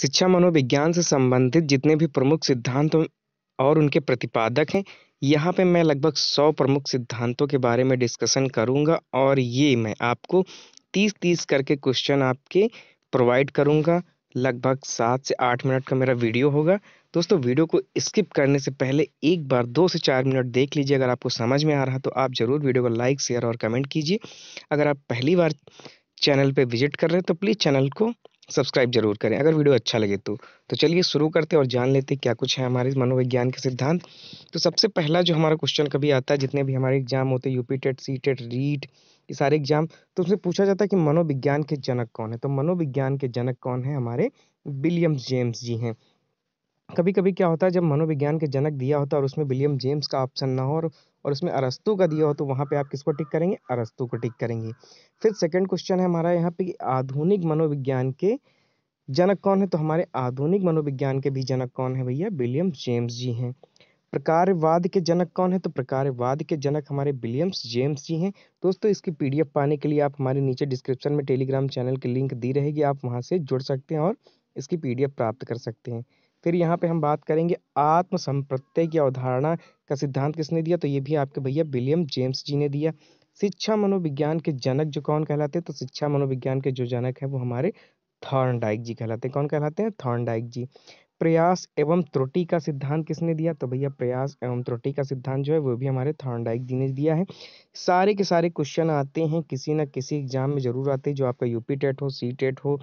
शिक्षा मनोविज्ञान से संबंधित जितने भी प्रमुख सिद्धांत और उनके प्रतिपादक हैं यहाँ पे मैं लगभग सौ प्रमुख सिद्धांतों के बारे में डिस्कशन करूँगा और ये मैं आपको तीस तीस करके क्वेश्चन आपके प्रोवाइड करूँगा लगभग सात से आठ मिनट का मेरा वीडियो होगा दोस्तों वीडियो को स्किप करने से पहले एक बार दो से चार मिनट देख लीजिए अगर आपको समझ में आ रहा तो आप ज़रूर वीडियो को लाइक शेयर और कमेंट कीजिए अगर आप पहली बार चैनल पर विजिट कर रहे हैं तो प्लीज़ चैनल को सब्सक्राइब जरूर करें अगर वीडियो अच्छा लगे तो तो चलिए शुरू करते हैं और जान लेते हैं क्या कुछ है हमारे मनोविज्ञान के सिद्धांत तो सबसे पहला जो हमारा क्वेश्चन कभी आता है जितने भी हमारे एग्जाम होते हैं UP TET C TET REET ये सारे एग्जाम तो उसमें पूछा जाता है कि मनोविज्ञान के जनक कौन है तो मनोविज्ञान के जनक कौन है हमारे विलियम जेम्स जी हैं कभी कभी क्या होता है जब मनोविज्ञान के जनक दिया होता है और उसमें विलियम जेम्स का ऑप्शन ना हो और और उसमें अरस्तु का दिया हो तो वहाँ पे आप किसको टिक करेंगे अरस्तु को टिक करेंगे फिर सेकंड क्वेश्चन है हमारा यहाँ पे कि आधुनिक मनोविज्ञान के जनक कौन है तो हमारे आधुनिक मनोविज्ञान के भी जनक कौन है भैया विलियम जेम्स जी हैं प्रकारवाद के जनक कौन है तो प्रकारवाद के जनक हमारे विलियम्स जेम्स जी हैं दोस्तों इसकी पीडीएफ पाने के लिए आप हमारे नीचे डिस्क्रिप्शन में टेलीग्राम चैनल की लिंक दी रहेगी आप वहाँ से जुड़ सकते हैं और इसकी पीडीएफ प्राप्त कर सकते हैं फिर यहाँ पे हम बात करेंगे आत्म संप्रत्यय की अवधारणा का सिद्धांत किसने दिया तो ये भी आपके भैया विलियम जेम्स जी ने दिया शिक्षा मनोविज्ञान के जनक जो कौन कहलाते हैं तो शिक्षा मनोविज्ञान के जो जनक है वो हमारे थॉर्नडाइक जी कहलाते हैं कौन कहलाते हैं थॉर्नडाइक जी प्रयास एवं त्रुटि का सिद्धांत किसने दिया तो भैया प्रयास एवं त्रुटि का सिद्धांत जो है वो भी हमारे थॉर्नडाइक जी ने दिया है सारे के सारे क्वेश्चन आते हैं किसी न किसी एग्जाम में ज़रूर आते हैं जो आपका यूपी टेट हो सी टेट हो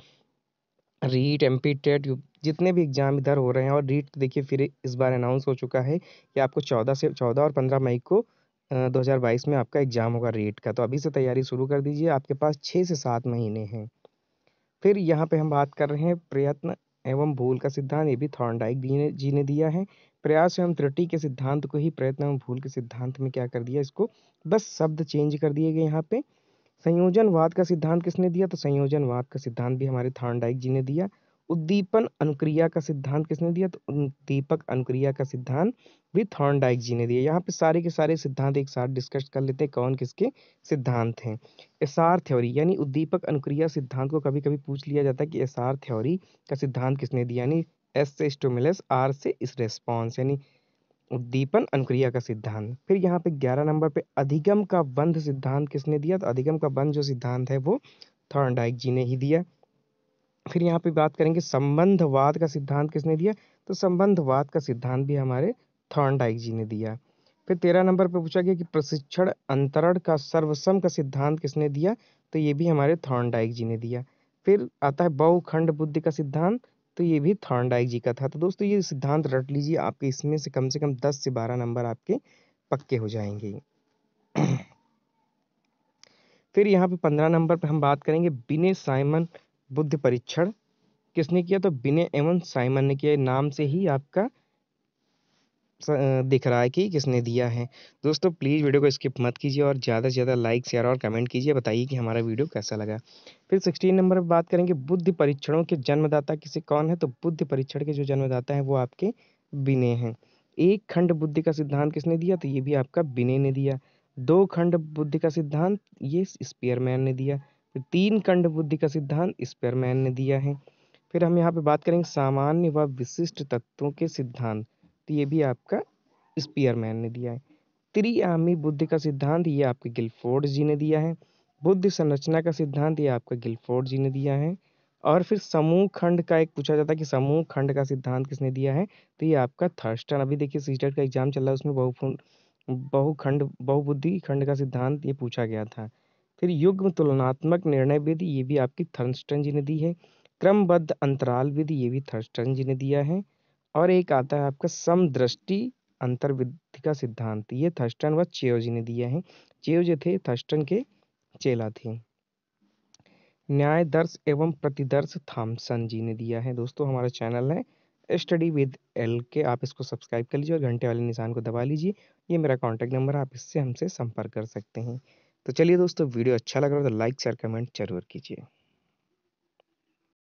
रीट एम पी टेट जितने भी एग्जाम इधर हो रहे हैं और रीट देखिए फिर इस बार अनाउंस हो चुका है कि आपको चौदह से चौदह और पंद्रह मई को 2022 में आपका एग्ज़ाम होगा रीट का तो अभी से तैयारी शुरू कर दीजिए आपके पास छः से सात महीने हैं फिर यहाँ पे हम बात कर रहे हैं प्रयत्न एवं भूल का सिद्धांत ये भी थॉर्नडाइक जी ने जी ने दिया है प्रयास एवं त्रुटि के सिद्धांत को ही प्रयत्न एवं भूल के सिद्धांत में क्या कर दिया इसको बस शब्द चेंज कर दिए गए यहाँ पे संयोजनवाद का सिद्धांत किसने दिया तो संयोजनवाद का सिद्धांत भी हमारे थार्नडाइक जी ने दिया उद्दीपन अनुक्रिया का सिद्धांत किसने दिया तो उद्दीपक अनुक्रिया का सिद्धांत भी थॉर्नडाइक जी ने दिया यहाँ पे सारे के सारे सिद्धांत एक साथ डिस्कस कर लेते हैं कौन किसके सिद्धांत हैं एस आर थ्योरी यानी उद्दीपक अनुक्रिया सिद्धांत को कभी कभी पूछ लिया जाता है कि एस आर थ्योरी का सिद्धांत किसने दिया यानी एस से स्टोमिलस आर से इस रेस्पॉन्स यानी उद्दीपन अनुक्रिया का सिद्धांत फिर यहाँ पे ग्यारह नंबर पे अधिगम का बंध सिद्धांत किसने दिया तो अधिगम का बंध जो सिद्धांत है वो थॉर्नडाइक जी ने ही दिया फिर यहाँ पे बात करेंगे संबंधवाद का सिद्धांत किसने दिया तो संबंधवाद का सिद्धांत भी हमारे थॉर्नडाइक जी ने दिया फिर तेरह नंबर पर पूछा गया कि प्रशिक्षण अंतरण का सर्वसम का सिद्धांत किसने दिया तो ये भी हमारे थॉर्नडाइक जी ने दिया फिर आता है बहुखंड बुद्धि का सिद्धांत तो ये भी थॉर्नडाइक जी का था तो दोस्तों ये सिद्धांत रट लीजिए आपके इसमें से कम से कम दस से बारह नंबर आपके पक्के हो जाएंगे फिर यहाँ पे पंद्रह नंबर पर हम बात करेंगे बिने साइमन बुद्ध परीक्षण किसने किया तो बिने एवं साइमन ने किया नाम से ही आपका दिख रहा है कि किसने दिया है दोस्तों प्लीज़ वीडियो को स्किप मत कीजिए और ज़्यादा से ज़्यादा लाइक शेयर और कमेंट कीजिए बताइए कि हमारा वीडियो कैसा लगा फिर सिक्सटीन नंबर पर बात करेंगे बुद्ध परीक्षणों के जन्मदाता किसी कौन है तो बुद्ध परीक्षण के जो जन्मदाता हैं वो आपके विनय हैं एक खंड बुद्धि का सिद्धांत किसने दिया तो ये भी आपका विनय ने दिया दो खंड बुद्धि का सिद्धांत ये स्पेयरमैन ने दिया फिर तीन खंड बुद्धि का सिद्धांत स्पेयरमैन ने दिया है फिर हम यहाँ पे बात करेंगे सामान्य व विशिष्ट तत्वों के सिद्धांत तो ये भी आपका स्पीयरमैन ने दिया है त्रिआयामी बुद्धि का सिद्धांत ये आपके गिलफोर्ड जी ने दिया है बुद्धि संरचना का सिद्धांत ये आपका गिलफोर्ड जी ने दिया है और फिर समूह खंड का एक पूछा जाता है कि समूह खंड का सिद्धांत किसने दिया है तो ये आपका थर्स्टन अभी देखिए सीटेट का एग्जाम चल रहा है उसमें बहु बहुखंड बहुबुद्धि खंड का सिद्धांत ये पूछा गया था फिर युग्म तुलनात्मक निर्णय विधि ये भी आपकी थर्स्टन जी ने दी है क्रमबद्ध अंतराल विधि ये भी थर्स्टन जी ने दिया है और एक आता है आपका समदृष्टि अंतर्विद्धि का सिद्धांत ये थर्स्टन व चेयोज ने दिया है चेयोज थे थर्स्टन के चेला थे न्याय दर्श एवं प्रतिदर्श थामसन जी ने दिया है दोस्तों हमारा चैनल है स्टडी विद एल के आप इसको सब्सक्राइब कर लीजिए और घंटे वाले निशान को दबा लीजिए ये मेरा कॉन्टैक्ट नंबर है आप इससे हमसे संपर्क कर सकते हैं तो चलिए दोस्तों वीडियो अच्छा लग रहा है तो लाइक शेयर कमेंट जरूर कीजिए